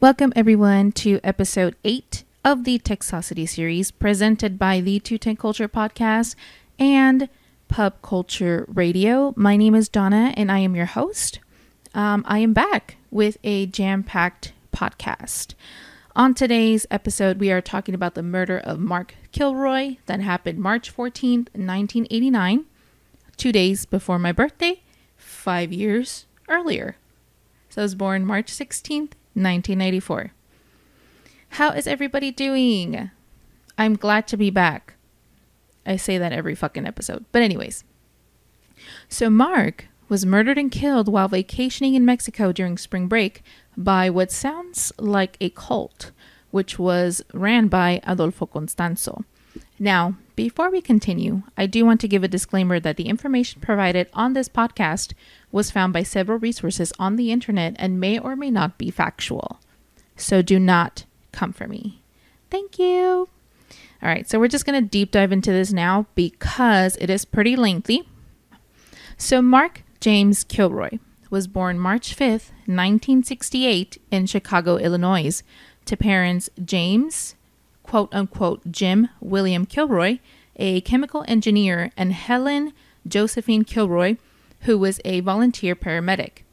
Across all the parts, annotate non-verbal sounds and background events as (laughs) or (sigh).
Welcome, everyone, to episode 8 of the Texosity series presented by the Two Tank Culture podcast and Pub Culture Radio. My name is Donna and I am your host. Um, I am back with a jam packed podcast. On today's episode, we are talking about the murder of Mark Kilroy that happened March 14th, 1989, two days before my birthday, five years earlier. So I was born March 16th, 1994. How is everybody doing? I'm glad to be back. I say that every fucking episode. But, anyways. So, Mark was murdered and killed while vacationing in Mexico during spring break by what sounds like a cult, which was ran by Adolfo Constanzo. Now, before we continue, I do want to give a disclaimer that the information provided on this podcast was found by several resources on the internet and may or may not be factual. So do not come for me. Thank you. All right, so we're just going to deep dive into this now because it is pretty lengthy. So, Mark James Kilroy was born March 5th, 1968, in Chicago, Illinois, to parents James quote unquote Jim William Kilroy, a chemical engineer, and Helen Josephine Kilroy, who was a volunteer paramedic.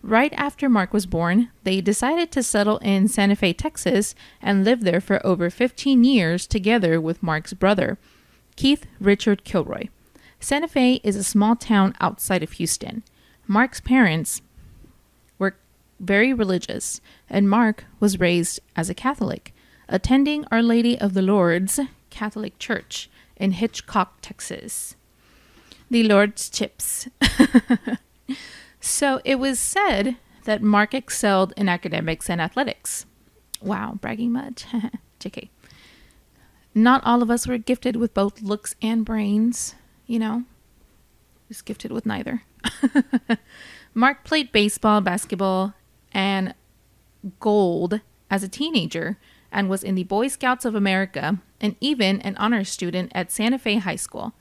Right after Mark was born, they decided to settle in Santa Fe, Texas, and lived there for over 15 years together with Mark's brother, Keith Richard Kilroy. Santa Fe is a small town outside of Houston. Mark's parents were very religious, and Mark was raised as a Catholic attending Our Lady of the Lords Catholic Church in Hitchcock, Texas. The Lord's chips. (laughs) so it was said that Mark excelled in academics and athletics. Wow, bragging much. (laughs) JK. Not all of us were gifted with both looks and brains, you know. Just gifted with neither. (laughs) Mark played baseball, basketball, and gold as a teenager and was in the Boy Scouts of America and even an honors student at Santa Fe High School.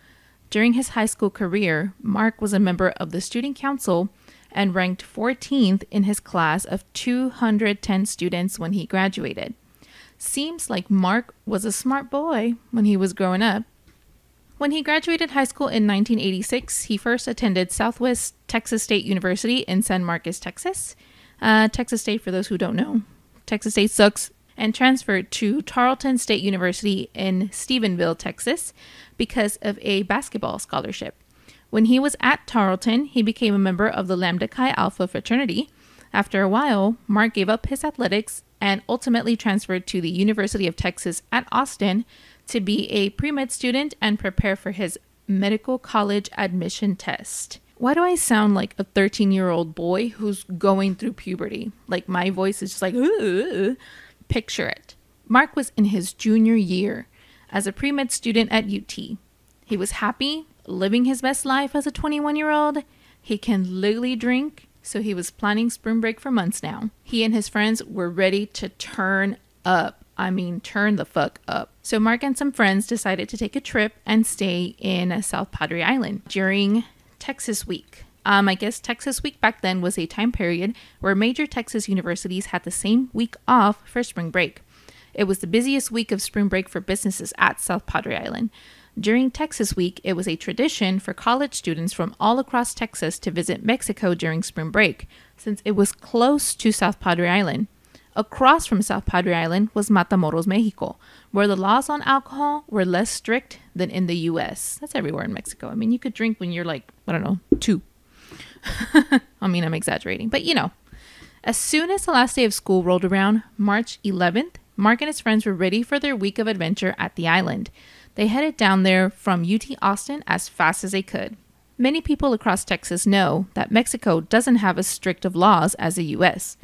During his high school career, Mark was a member of the student council and ranked 14th in his class of 210 students when he graduated. Seems like Mark was a smart boy when he was growing up. When he graduated high school in 1986, he first attended Southwest Texas State University in San Marcos, Texas. Uh, Texas State, for those who don't know, Texas State sucks and transferred to Tarleton State University in Stephenville, Texas, because of a basketball scholarship. When he was at Tarleton, he became a member of the Lambda Chi Alpha fraternity. After a while, Mark gave up his athletics and ultimately transferred to the University of Texas at Austin to be a pre med student and prepare for his medical college admission test. Why do I sound like a 13 year old boy who's going through puberty? Like my voice is just like, Ooh. Picture it. Mark was in his junior year as a pre med student at UT. He was happy, living his best life as a 21 year old. He can legally drink, so he was planning spring break for months now. He and his friends were ready to turn up. I mean, turn the fuck up. So, Mark and some friends decided to take a trip and stay in South Padre Island during Texas week. Um, I guess Texas Week back then was a time period where major Texas universities had the same week off for spring break. It was the busiest week of spring break for businesses at South Padre Island. During Texas Week, it was a tradition for college students from all across Texas to visit Mexico during spring break, since it was close to South Padre Island. Across from South Padre Island was Matamoros, Mexico, where the laws on alcohol were less strict than in the U.S. That's everywhere in Mexico. I mean, you could drink when you're like, I don't know, two, (laughs) I mean, I'm exaggerating, but you know. As soon as the last day of school rolled around, March 11th, Mark and his friends were ready for their week of adventure at the island. They headed down there from UT Austin as fast as they could. Many people across Texas know that Mexico doesn't have as strict of laws as the US,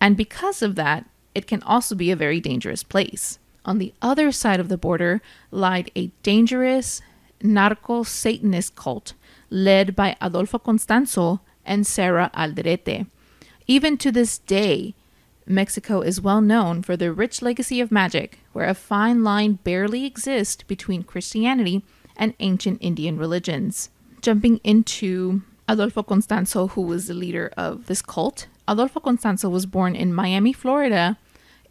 and because of that, it can also be a very dangerous place. On the other side of the border lied a dangerous narco Satanist cult led by Adolfo Constanzo and Sarah Alderete. Even to this day, Mexico is well known for their rich legacy of magic, where a fine line barely exists between Christianity and ancient Indian religions. Jumping into Adolfo Constanzo, who was the leader of this cult, Adolfo Constanzo was born in Miami, Florida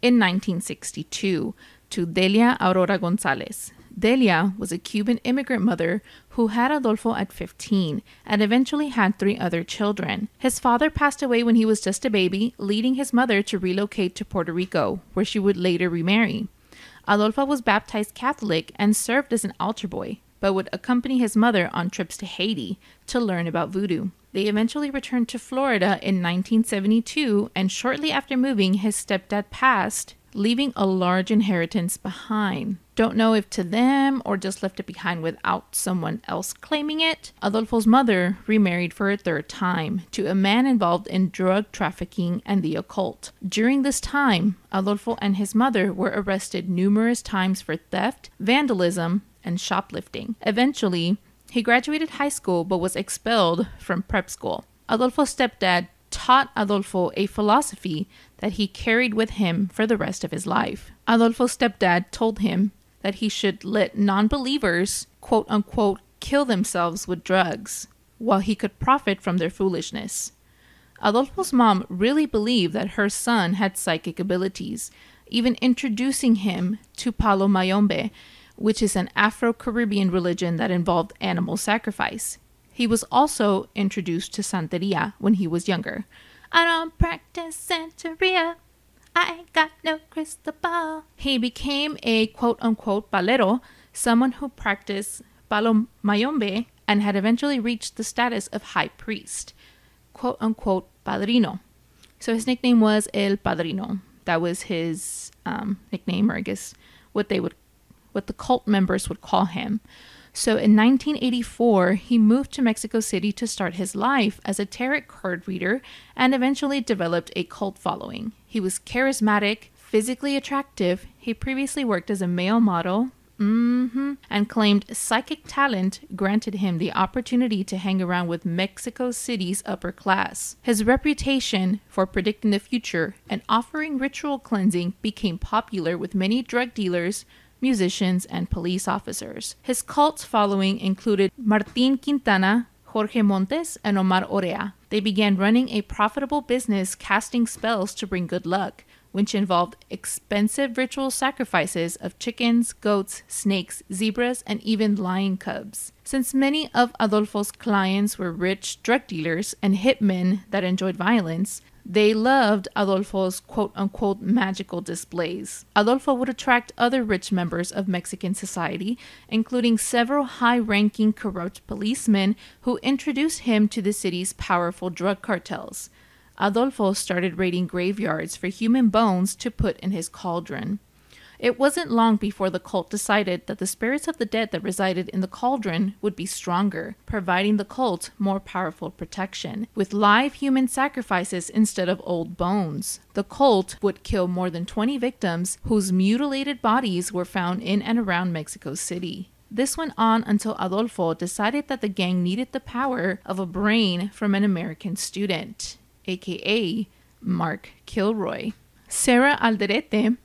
in 1962 to Delia Aurora Gonzalez. Delia was a Cuban immigrant mother who had Adolfo at 15 and eventually had three other children. His father passed away when he was just a baby, leading his mother to relocate to Puerto Rico, where she would later remarry. Adolfo was baptized Catholic and served as an altar boy, but would accompany his mother on trips to Haiti to learn about voodoo. They eventually returned to Florida in 1972, and shortly after moving, his stepdad passed, leaving a large inheritance behind. Don't know if to them or just left it behind without someone else claiming it. Adolfo's mother remarried for a third time to a man involved in drug trafficking and the occult. During this time, Adolfo and his mother were arrested numerous times for theft, vandalism, and shoplifting. Eventually, he graduated high school but was expelled from prep school. Adolfo's stepdad taught Adolfo a philosophy that he carried with him for the rest of his life. Adolfo's stepdad told him that he should let non believers, quote unquote, kill themselves with drugs while he could profit from their foolishness. Adolfo's mom really believed that her son had psychic abilities, even introducing him to Palo Mayombe, which is an Afro Caribbean religion that involved animal sacrifice. He was also introduced to Santeria when he was younger. I don't practice Santeria. I ain't got no crystal ball. He became a quote unquote balero, someone who practiced palo mayombe and had eventually reached the status of high priest, quote unquote padrino. So his nickname was El Padrino. That was his um, nickname, or I guess what they would, what the cult members would call him. So in 1984, he moved to Mexico City to start his life as a tarot card reader and eventually developed a cult following. He was charismatic, physically attractive, he previously worked as a male model, Mm-hmm. And claimed psychic talent granted him the opportunity to hang around with Mexico City's upper class. His reputation for predicting the future and offering ritual cleansing became popular with many drug dealers, musicians, and police officers. His cult following included Martin Quintana, Jorge Montes, and Omar Orea. They began running a profitable business casting spells to bring good luck, which involved expensive ritual sacrifices of chickens, goats, snakes, zebras, and even lion cubs. Since many of Adolfo's clients were rich drug dealers and hitmen that enjoyed violence, they loved Adolfo's quote unquote magical displays. Adolfo would attract other rich members of Mexican society, including several high ranking corrupt policemen who introduced him to the city's powerful drug cartels. Adolfo started raiding graveyards for human bones to put in his cauldron. It wasn't long before the cult decided that the spirits of the dead that resided in the cauldron would be stronger, providing the cult more powerful protection. With live human sacrifices instead of old bones, the cult would kill more than 20 victims whose mutilated bodies were found in and around Mexico City. This went on until Adolfo decided that the gang needed the power of a brain from an American student, aka Mark Kilroy. Sarah Alderete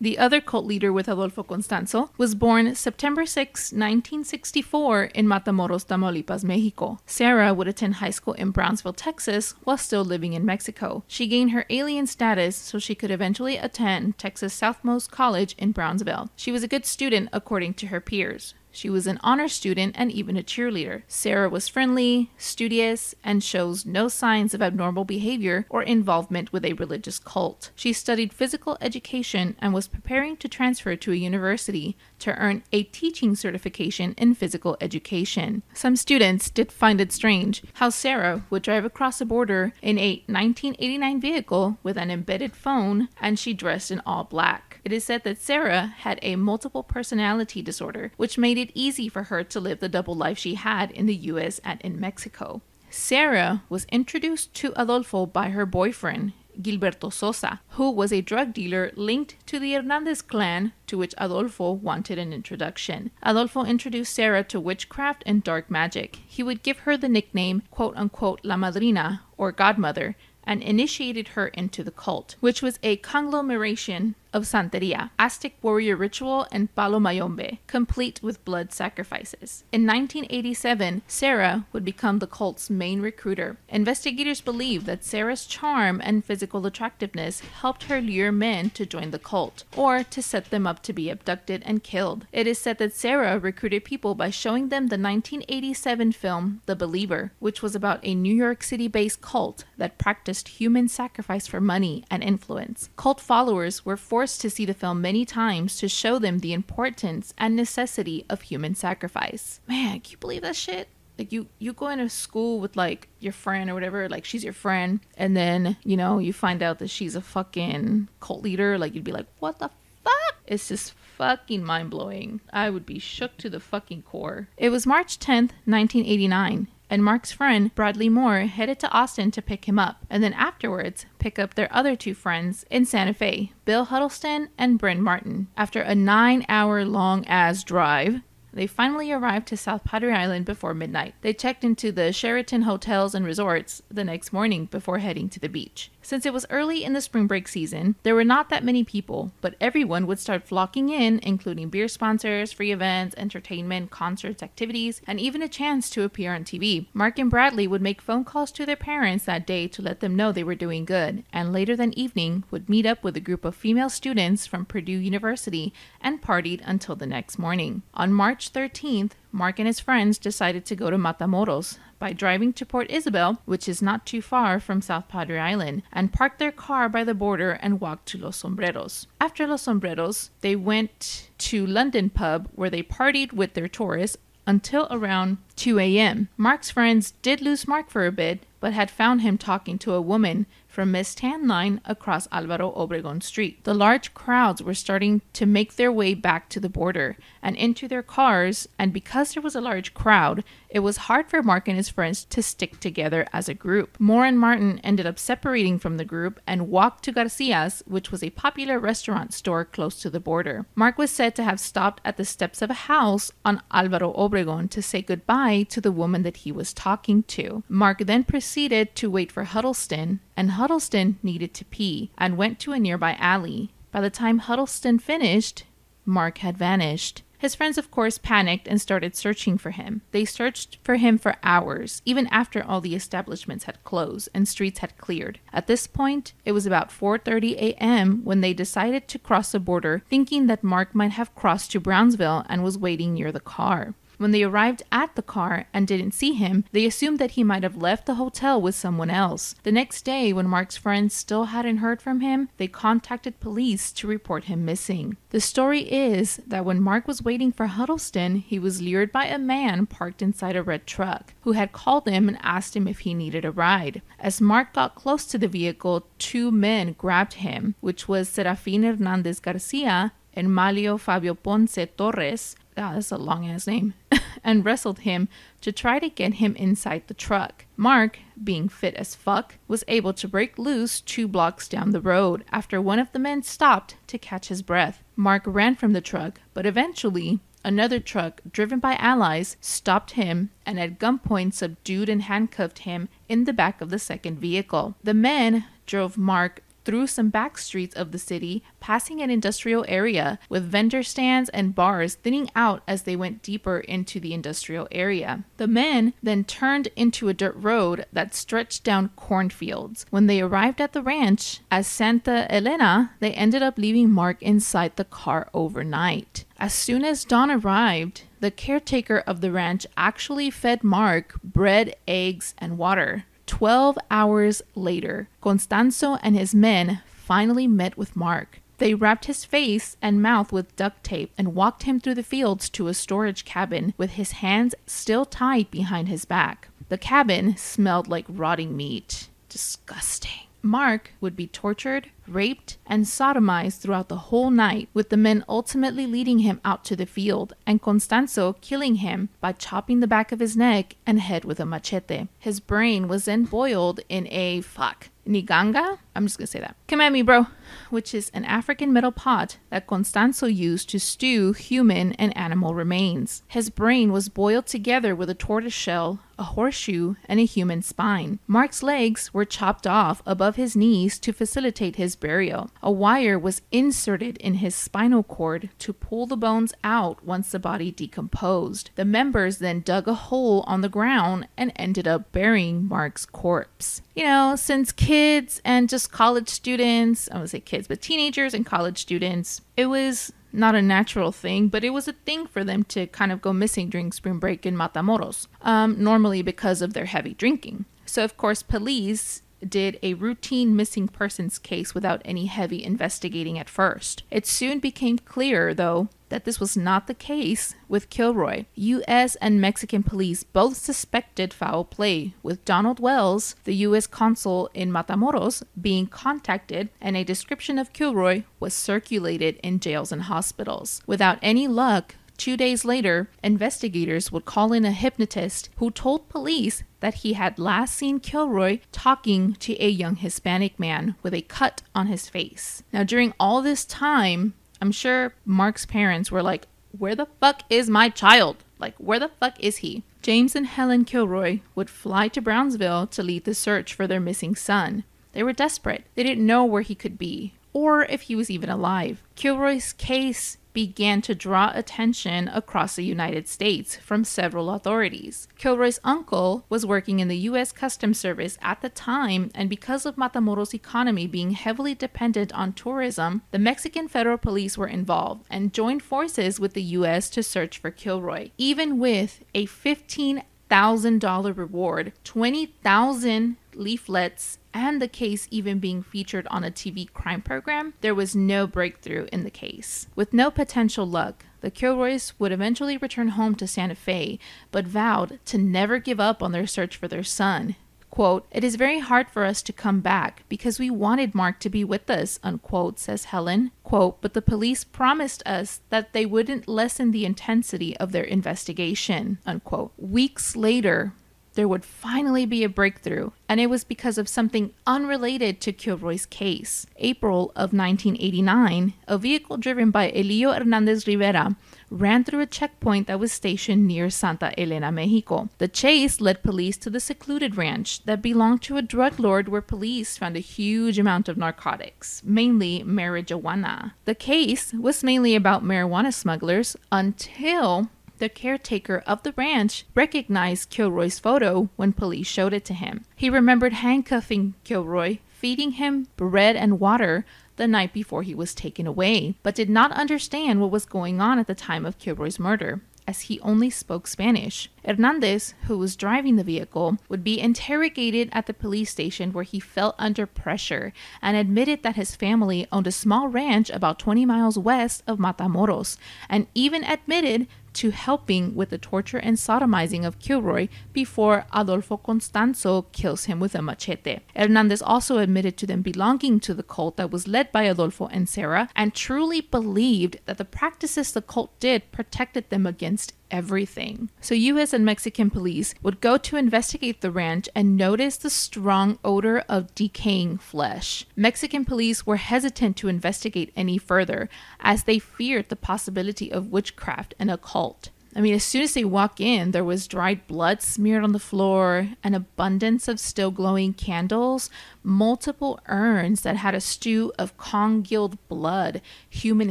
the other cult leader with Adolfo Constanzo, was born September 6, 1964, in Matamoros, Tamaulipas, Mexico. Sarah would attend high school in Brownsville, Texas, while still living in Mexico. She gained her alien status so she could eventually attend Texas Southmost College in Brownsville. She was a good student, according to her peers. She was an honor student and even a cheerleader. Sarah was friendly, studious, and shows no signs of abnormal behavior or involvement with a religious cult. She studied physical education and was preparing to transfer to a university to earn a teaching certification in physical education. Some students did find it strange how Sarah would drive across the border in a 1989 vehicle with an embedded phone and she dressed in all black. It is said that Sarah had a multiple personality disorder, which made it easy for her to live the double life she had in the US and in Mexico. Sarah was introduced to Adolfo by her boyfriend, Gilberto Sosa, who was a drug dealer linked to the Hernandez clan to which Adolfo wanted an introduction. Adolfo introduced Sarah to witchcraft and dark magic. He would give her the nickname quote unquote La Madrina or Godmother and initiated her into the cult, which was a conglomeration of Santeria, Aztec warrior ritual, and Palo Mayombe, complete with blood sacrifices. In 1987, Sarah would become the cult's main recruiter. Investigators believe that Sarah's charm and physical attractiveness helped her lure men to join the cult, or to set them up to be abducted and killed. It is said that Sarah recruited people by showing them the 1987 film The Believer, which was about a New York City based cult that practiced human sacrifice for money and influence. Cult followers were forced forced to see the film many times to show them the importance and necessity of human sacrifice. Man, can you believe that shit? Like you you go into school with like your friend or whatever, like she's your friend, and then you know you find out that she's a fucking cult leader. Like you'd be like, what the fuck? It's just fucking mind blowing. I would be shook to the fucking core. It was March 10th, 1989 and Mark's friend, Bradley Moore, headed to Austin to pick him up, and then afterwards pick up their other two friends in Santa Fe, Bill Huddleston and Bryn Martin. After a nine hour long ass drive, they finally arrived to South Padre Island before midnight. They checked into the Sheraton hotels and resorts the next morning before heading to the beach. Since it was early in the spring break season, there were not that many people, but everyone would start flocking in, including beer sponsors, free events, entertainment, concerts, activities, and even a chance to appear on TV. Mark and Bradley would make phone calls to their parents that day to let them know they were doing good, and later that evening would meet up with a group of female students from Purdue University and partied until the next morning. On March 13th, Mark and his friends decided to go to Matamoros by driving to Port Isabel, which is not too far from South Padre Island, and parked their car by the border and walked to Los Sombreros. After Los Sombreros, they went to London Pub where they partied with their tourists until around 2 a.m. Mark's friends did lose Mark for a bit, but had found him talking to a woman from Miss Tan Line across Alvaro Obregón Street. The large crowds were starting to make their way back to the border, and into their cars, and because there was a large crowd, it was hard for Mark and his friends to stick together as a group. Moore and Martin ended up separating from the group and walked to Garcia's, which was a popular restaurant store close to the border. Mark was said to have stopped at the steps of a house on Alvaro Obregón to say goodbye to the woman that he was talking to. Mark then proceeded to wait for Huddleston, and Huddleston needed to pee and went to a nearby alley. By the time Huddleston finished, Mark had vanished. His friends, of course, panicked and started searching for him. They searched for him for hours, even after all the establishments had closed and streets had cleared. At this point, it was about 4:30 a.m. when they decided to cross the border, thinking that Mark might have crossed to Brownsville and was waiting near the car. When they arrived at the car and didn't see him, they assumed that he might have left the hotel with someone else. The next day, when Mark's friends still hadn't heard from him, they contacted police to report him missing. The story is that when Mark was waiting for Huddleston, he was lured by a man parked inside a red truck who had called him and asked him if he needed a ride. As Mark got close to the vehicle, two men grabbed him, which was Serafin Hernandez Garcia and Malio Fabio Ponce Torres, Ah, that's a long ass name, (laughs) and wrestled him to try to get him inside the truck. Mark, being fit as fuck, was able to break loose two blocks down the road after one of the men stopped to catch his breath. Mark ran from the truck, but eventually another truck driven by allies stopped him and at gunpoint subdued and handcuffed him in the back of the second vehicle. The men drove Mark through some back streets of the city, passing an industrial area with vendor stands and bars thinning out as they went deeper into the industrial area. The men then turned into a dirt road that stretched down cornfields. When they arrived at the ranch as Santa Elena, they ended up leaving Mark inside the car overnight. As soon as dawn arrived, the caretaker of the ranch actually fed Mark bread, eggs, and water. Twelve hours later, Constanzo and his men finally met with Mark. They wrapped his face and mouth with duct tape and walked him through the fields to a storage cabin with his hands still tied behind his back. The cabin smelled like rotting meat. Disgusting. Mark would be tortured, raped, and sodomized throughout the whole night, with the men ultimately leading him out to the field and Constanzo killing him by chopping the back of his neck and head with a machete. His brain was then boiled in a fuck. Niganga? I'm just gonna say that. Come at me, bro which is an African metal pot that Constanzo used to stew human and animal remains. His brain was boiled together with a tortoise shell, a horseshoe, and a human spine. Mark's legs were chopped off above his knees to facilitate his burial. A wire was inserted in his spinal cord to pull the bones out once the body decomposed. The members then dug a hole on the ground and ended up burying Mark's corpse. You know, since kids and just college students, I would say kids, but teenagers and college students. It was not a natural thing, but it was a thing for them to kind of go missing during spring break in Matamoros, um, normally because of their heavy drinking. So, of course, police did a routine missing persons case without any heavy investigating at first. It soon became clear, though, that this was not the case with Kilroy. U.S. and Mexican police both suspected foul play, with Donald Wells, the U.S. consul in Matamoros, being contacted, and a description of Kilroy was circulated in jails and hospitals. Without any luck, Two days later, investigators would call in a hypnotist who told police that he had last seen Kilroy talking to a young Hispanic man with a cut on his face. Now, during all this time, I'm sure Mark's parents were like, Where the fuck is my child? Like, where the fuck is he? James and Helen Kilroy would fly to Brownsville to lead the search for their missing son. They were desperate. They didn't know where he could be or if he was even alive. Kilroy's case began to draw attention across the United States from several authorities. Kilroy's uncle was working in the U.S. Customs Service at the time, and because of Matamoros' economy being heavily dependent on tourism, the Mexican federal police were involved and joined forces with the U.S. to search for Kilroy. Even with a $15,000 reward, 20,000 leaflets, and the case even being featured on a TV crime program, there was no breakthrough in the case. With no potential luck, the Kilroys would eventually return home to Santa Fe, but vowed to never give up on their search for their son. Quote, it is very hard for us to come back because we wanted Mark to be with us, unquote, says Helen. Quote, but the police promised us that they wouldn't lessen the intensity of their investigation, unquote. Weeks later, there would finally be a breakthrough, and it was because of something unrelated to Kilroy's case. April of 1989, a vehicle driven by Elio Hernandez Rivera ran through a checkpoint that was stationed near Santa Elena, Mexico. The chase led police to the secluded ranch that belonged to a drug lord where police found a huge amount of narcotics, mainly marijuana. The case was mainly about marijuana smugglers until the caretaker of the ranch, recognized Kilroy's photo when police showed it to him. He remembered handcuffing Kilroy, feeding him bread and water the night before he was taken away, but did not understand what was going on at the time of Kilroy's murder as he only spoke Spanish. Hernandez, who was driving the vehicle, would be interrogated at the police station where he felt under pressure and admitted that his family owned a small ranch about 20 miles west of Matamoros and even admitted to helping with the torture and sodomizing of Kilroy before Adolfo Constanzo kills him with a machete. Hernandez also admitted to them belonging to the cult that was led by Adolfo and Sarah and truly believed that the practices the cult did protected them against everything. So, US and Mexican police would go to investigate the ranch and notice the strong odor of decaying flesh. Mexican police were hesitant to investigate any further as they feared the possibility of witchcraft and occult. I mean, as soon as they walk in, there was dried blood smeared on the floor, an abundance of still glowing candles, multiple urns that had a stew of congealed blood, human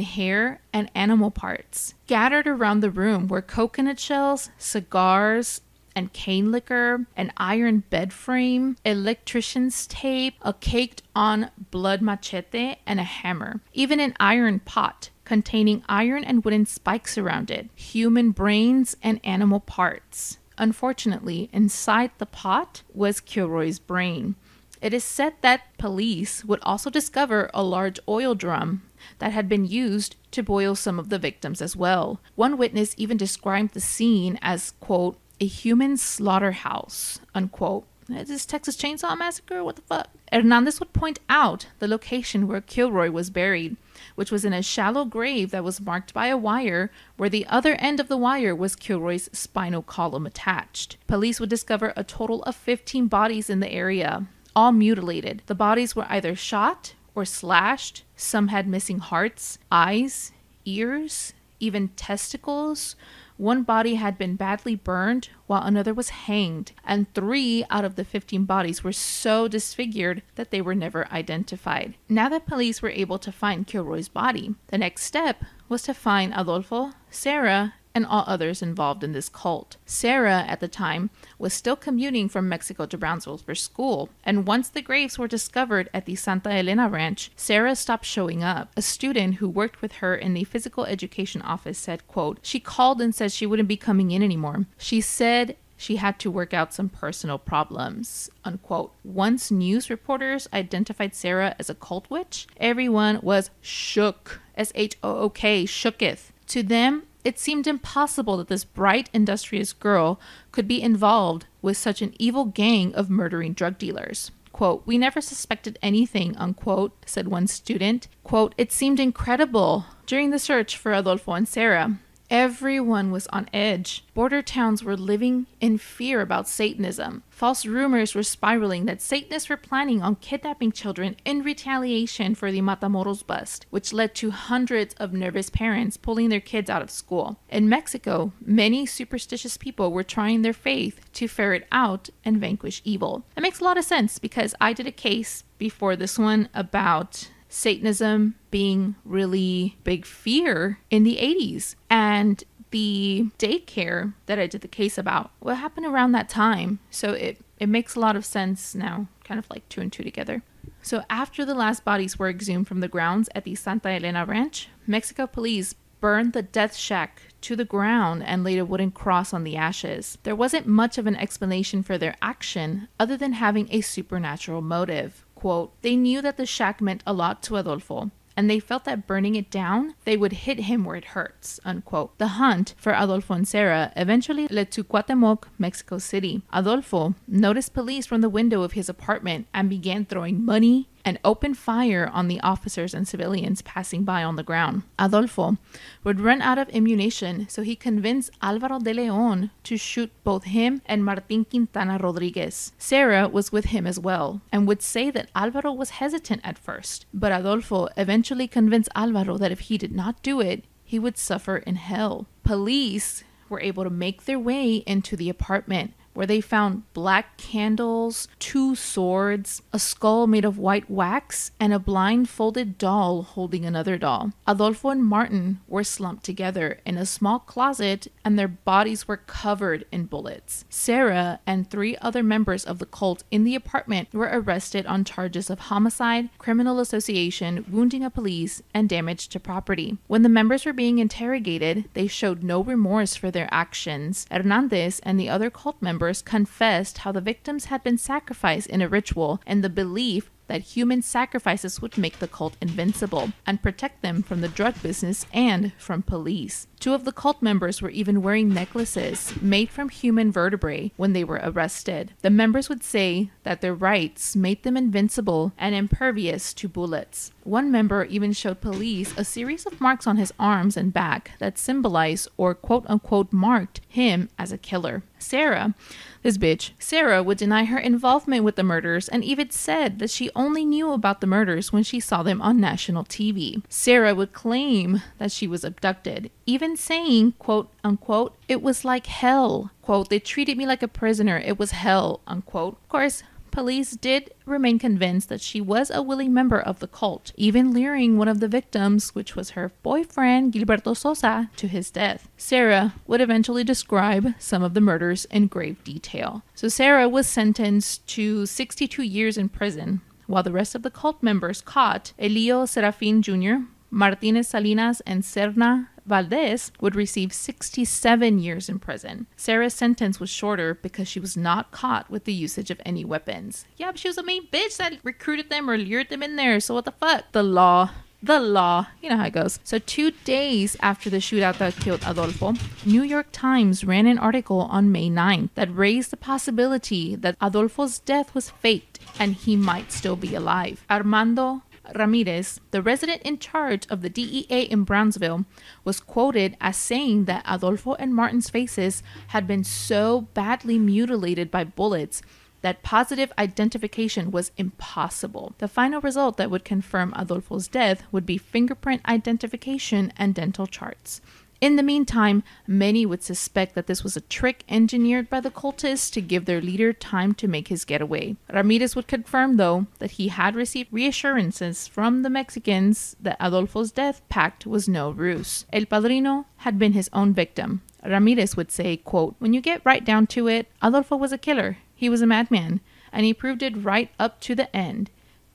hair, and animal parts. Scattered around the room were coconut shells, cigars, and cane liquor, an iron bed frame, electrician's tape, a caked on blood machete, and a hammer. Even an iron pot containing iron and wooden spikes around it, human brains, and animal parts. Unfortunately, inside the pot was Kilroy's brain. It is said that police would also discover a large oil drum that had been used to boil some of the victims as well. One witness even described the scene as, quote, a human slaughterhouse, unquote. Is this Texas Chainsaw Massacre? What the fuck? Hernandez would point out the location where Kilroy was buried, which was in a shallow grave that was marked by a wire where the other end of the wire was Kilroy's spinal column attached. Police would discover a total of 15 bodies in the area, all mutilated. The bodies were either shot or slashed, some had missing hearts, eyes, ears, even testicles. One body had been badly burned, while another was hanged, and three out of the 15 bodies were so disfigured that they were never identified. Now that police were able to find Kilroy's body, the next step was to find Adolfo, Sarah, and all others involved in this cult. Sarah, at the time, was still commuting from Mexico to Brownsville for school, and once the graves were discovered at the Santa Elena ranch, Sarah stopped showing up. A student who worked with her in the physical education office said, quote, She called and said she wouldn't be coming in anymore. She said she had to work out some personal problems. Unquote. Once news reporters identified Sarah as a cult witch, everyone was shook. S H O O K, shooketh. To them, it seemed impossible that this bright, industrious girl could be involved with such an evil gang of murdering drug dealers. Quote, we never suspected anything, unquote, said one student. Quote, it seemed incredible. During the search for Adolfo and Sarah, Everyone was on edge. Border towns were living in fear about Satanism. False rumors were spiraling that Satanists were planning on kidnapping children in retaliation for the Matamoros bust, which led to hundreds of nervous parents pulling their kids out of school. In Mexico, many superstitious people were trying their faith to ferret out and vanquish evil. That makes a lot of sense because I did a case before this one about Satanism being really big fear in the 80s. And the daycare that I did the case about, what happened around that time? So it, it makes a lot of sense now, kind of like two and two together. So after the last bodies were exhumed from the grounds at the Santa Elena Ranch, Mexico police burned the death shack to the ground and laid a wooden cross on the ashes. There wasn't much of an explanation for their action other than having a supernatural motive. Quote, they knew that the shack meant a lot to Adolfo, and they felt that burning it down, they would hit him where it hurts. Unquote. The hunt for Adolfo and Sarah eventually led to Cuatemoc, Mexico City. Adolfo noticed police from the window of his apartment and began throwing money, and opened fire on the officers and civilians passing by on the ground. Adolfo would run out of ammunition, so he convinced Alvaro de Leon to shoot both him and Martin Quintana Rodriguez. Sarah was with him as well and would say that Alvaro was hesitant at first, but Adolfo eventually convinced Alvaro that if he did not do it, he would suffer in hell. Police were able to make their way into the apartment where they found black candles, two swords, a skull made of white wax, and a blindfolded doll holding another doll. Adolfo and Martin were slumped together in a small closet and their bodies were covered in bullets. Sarah and three other members of the cult in the apartment were arrested on charges of homicide, criminal association, wounding a police, and damage to property. When the members were being interrogated, they showed no remorse for their actions. Hernandez and the other cult members confessed how the victims had been sacrificed in a ritual and the belief that human sacrifices would make the cult invincible and protect them from the drug business and from police. Two of the cult members were even wearing necklaces made from human vertebrae when they were arrested. The members would say that their rights made them invincible and impervious to bullets. One member even showed police a series of marks on his arms and back that symbolized or quote unquote marked him as a killer. Sarah, this bitch, Sarah, would deny her involvement with the murders and even said that she only knew about the murders when she saw them on national TV. Sarah would claim that she was abducted, even saying, quote unquote, it was like hell. Quote, they treated me like a prisoner. It was hell, unquote. Of course, Police did remain convinced that she was a willing member of the cult, even luring one of the victims, which was her boyfriend Gilberto Sosa, to his death. Sarah would eventually describe some of the murders in grave detail. So Sarah was sentenced to 62 years in prison, while the rest of the cult members caught, Elio Serafin Jr., Martinez Salinas and Serna Valdez would receive 67 years in prison. Sarah's sentence was shorter because she was not caught with the usage of any weapons. Yeah, but she was a main bitch that recruited them or lured them in there, so what the fuck? The law. The law. You know how it goes. So, two days after the shootout that killed Adolfo, New York Times ran an article on May 9th that raised the possibility that Adolfo's death was faked and he might still be alive. Armando Ramirez, the resident in charge of the DEA in Brownsville, was quoted as saying that Adolfo and Martin's faces had been so badly mutilated by bullets that positive identification was impossible. The final result that would confirm Adolfo's death would be fingerprint identification and dental charts. In the meantime, many would suspect that this was a trick engineered by the cultists to give their leader time to make his getaway. Ramirez would confirm, though, that he had received reassurances from the Mexicans that Adolfo's death pact was no ruse. El Padrino had been his own victim. Ramirez would say, quote, When you get right down to it, Adolfo was a killer. He was a madman, and he proved it right up to the end.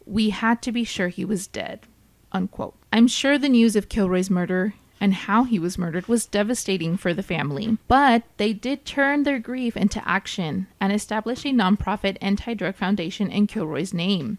We had to be sure he was dead. Unquote. I'm sure the news of Kilroy's murder and how he was murdered was devastating for the family. But they did turn their grief into action and established a nonprofit anti drug foundation in Kilroy's name,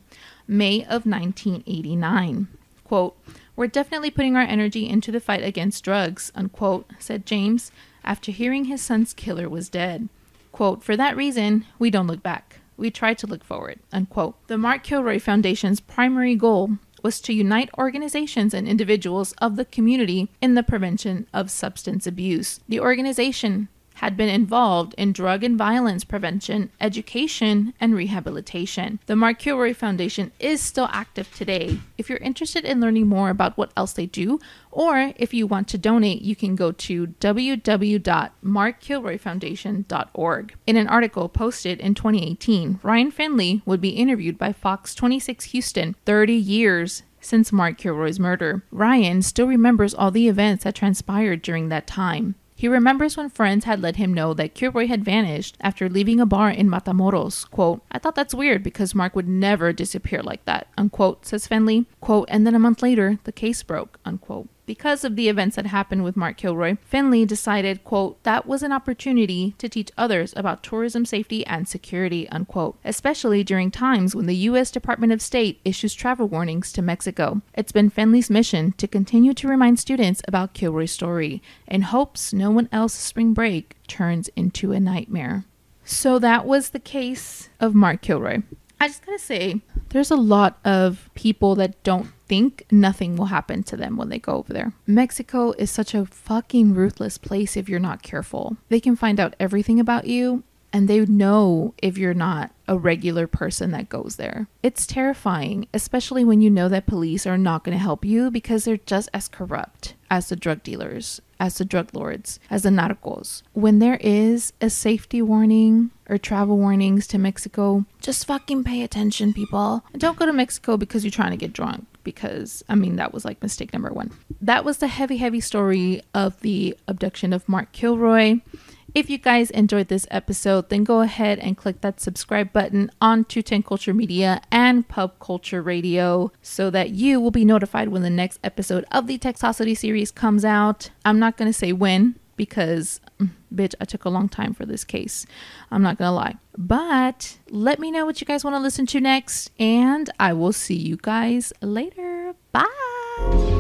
May of 1989. Quote, We're definitely putting our energy into the fight against drugs, unquote, said James after hearing his son's killer was dead. Quote, For that reason, we don't look back we try to look forward. Unquote. The Mark Kilroy Foundation's primary goal was to unite organizations and individuals of the community in the prevention of substance abuse. The organization had been involved in drug and violence prevention, education, and rehabilitation. The Mark Kilroy Foundation is still active today. If you're interested in learning more about what else they do, or if you want to donate, you can go to www.markkilroyfoundation.org. In an article posted in 2018, Ryan Finley would be interviewed by Fox 26 Houston 30 years since Mark Kilroy's murder. Ryan still remembers all the events that transpired during that time. He remembers when friends had let him know that Curoy had vanished after leaving a bar in Matamoros. Quote, I thought that's weird because Mark would never disappear like that, unquote, says Fenley. Quote, and then a month later, the case broke, unquote because of the events that happened with Mark Kilroy, Finley decided, quote, that was an opportunity to teach others about tourism safety and security, unquote, especially during times when the U.S. Department of State issues travel warnings to Mexico. It's been Finley's mission to continue to remind students about Kilroy's story in hopes no one else's spring break turns into a nightmare. So that was the case of Mark Kilroy. I just gotta say, there's a lot of people that don't think nothing will happen to them when they go over there. Mexico is such a fucking ruthless place if you're not careful. They can find out everything about you and they know if you're not a regular person that goes there. It's terrifying, especially when you know that police are not going to help you because they're just as corrupt as the drug dealers, as the drug lords, as the narcos. When there is a safety warning or travel warnings to Mexico, just fucking pay attention, people. don't go to Mexico because you're trying to get drunk because I mean that was like mistake number one. That was the heavy, heavy story of the abduction of Mark Kilroy. If you guys enjoyed this episode, then go ahead and click that subscribe button on 210 Culture Media and Pub Culture Radio so that you will be notified when the next episode of the Texosity series comes out. I'm not going to say when because bitch, I took a long time for this case. I'm not going to lie. But let me know what you guys want to listen to next, and I will see you guys later. Bye.